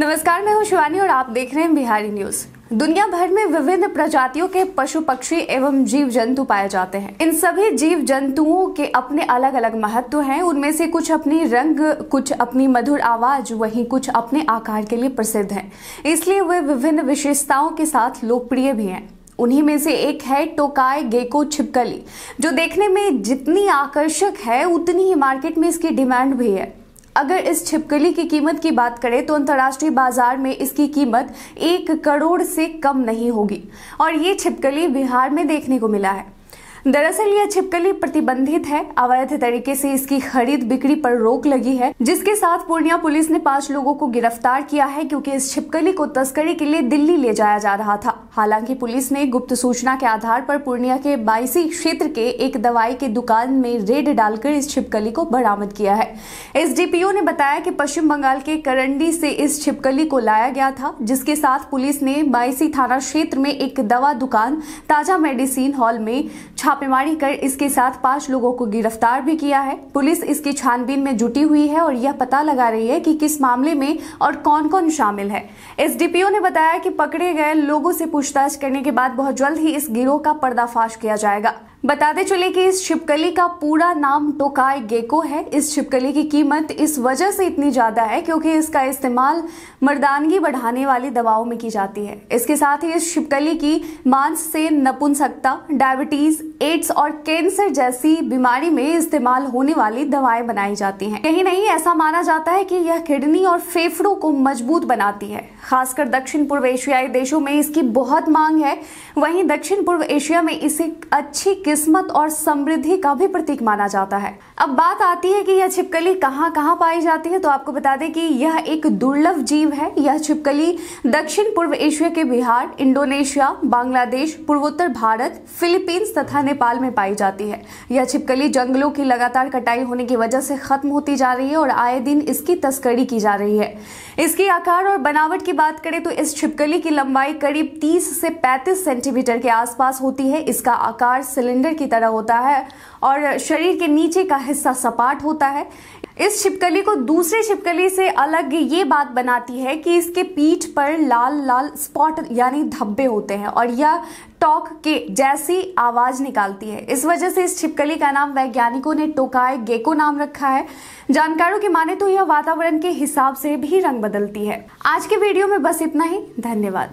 नमस्कार मैं हूं शिवानी और आप देख रहे हैं बिहारी न्यूज दुनिया भर में विभिन्न प्रजातियों के पशु पक्षी एवं जीव जंतु पाए जाते हैं इन सभी जीव जंतुओं के अपने अलग अलग महत्व हैं उनमें से कुछ अपनी रंग कुछ अपनी मधुर आवाज वहीं कुछ अपने आकार के लिए प्रसिद्ध हैं इसलिए वे विभिन्न विशेषताओं के साथ लोकप्रिय भी हैं उन्हीं में से एक है टोकाय गेको छिपकली जो देखने में जितनी आकर्षक है उतनी ही मार्केट में इसकी डिमांड भी है अगर इस छिपकली की कीमत की बात करें तो अंतर्राष्ट्रीय बाजार में इसकी कीमत एक करोड़ से कम नहीं होगी और ये छिपकली बिहार में देखने को मिला है दरअसल यह छिपकली प्रतिबंधित है अवैध तरीके से इसकी खरीद बिक्री पर रोक लगी है जिसके साथ पूर्णिया पुलिस ने पांच लोगों को गिरफ्तार किया है क्योंकि इस छिपकली को तस्करी के लिए दिल्ली ले जाया जा रहा था हालांकि पुलिस ने गुप्त सूचना के आधार पर पूर्णिया के बाईसी क्षेत्र के एक दवाई के दुकान में रेड डालकर इस छिपकली को बरामद किया है एसडीपीओ ने बताया कि पश्चिम बंगाल के करंडी से इस छिपकली को लाया गया था जिसके साथ पुलिस ने बाईसी थाना क्षेत्र में एक दवा दुकान ताजा मेडिसिन हॉल में छापेमारी कर इसके साथ पांच लोगों को गिरफ्तार भी किया है पुलिस इसकी छानबीन में जुटी हुई है और यह पता लगा रही है कि किस मामले में और कौन कौन शामिल है एसडीपीओ ने बताया कि पकड़े गए लोगों से पूछ पूछताछ करने के बाद बहुत जल्द ही इस गिरोह का पर्दाफाश किया जाएगा बताते चले कि इस छिपकली का पूरा नाम टोकाई गेको है इस छिपकली की कीमत इस वजह से इतनी ज़्यादा है क्योंकि इसका इस्तेमाल मर्दानगी बढ़ाने वाली दवाओं में की जाती है इसके साथ ही इस छिपकली की मांस से नपुंसकता डायबिटीज़ एड्स और कैंसर जैसी बीमारी में इस्तेमाल होने वाली दवाएं बनाई जाती हैं यही नहीं ऐसा माना जाता है कि यह किडनी और फेफड़ों को मजबूत बनाती है खासकर दक्षिण पूर्व एशियाई देशों में इसकी बहुत मांग है वहीं दक्षिण पूर्व एशिया में इसे अच्छी किस्मत और समृद्धि का भी प्रतीक माना जाता है अब बात आती है कि यह छिपकली कहां कहां पाई जाती है तो आपको बता दें कि यह एक दुर्लभ जीव है यह छिपकली दक्षिण पूर्व एशिया के बिहार इंडोनेशिया बांग्लादेश पूर्वोत्तर भारत फिलीपींस तथा नेपाल में पाई जाती है यह छिपकली जंगलों की लगातार कटाई होने की वजह से खत्म होती जा रही है और आए दिन इसकी तस्करी की जा रही है इसके आकार और बनावट की बात करें तो इस छिपकली की लंबाई करीब तीस से पैंतीस सेंटीमीटर के आसपास होती है इसका आकार सिलेंडर सिलेंडर की तरह होता है और शरीर के नीचे का हिस्सा सपाट होता है इस छिपकली को दूसरे छिपकली से अलग ये बात बनाती है कि इसके पीठ पर लाल लाल स्पॉट यानी धब्बे होते हैं और यह टॉक के जैसी आवाज निकालती है इस वजह से इस छिपकली का नाम वैज्ञानिकों ने टोकाय गेको नाम रखा है जानकारों की माने तो यह वातावरण के हिसाब से भी रंग बदलती है आज के वीडियो में बस इतना ही धन्यवाद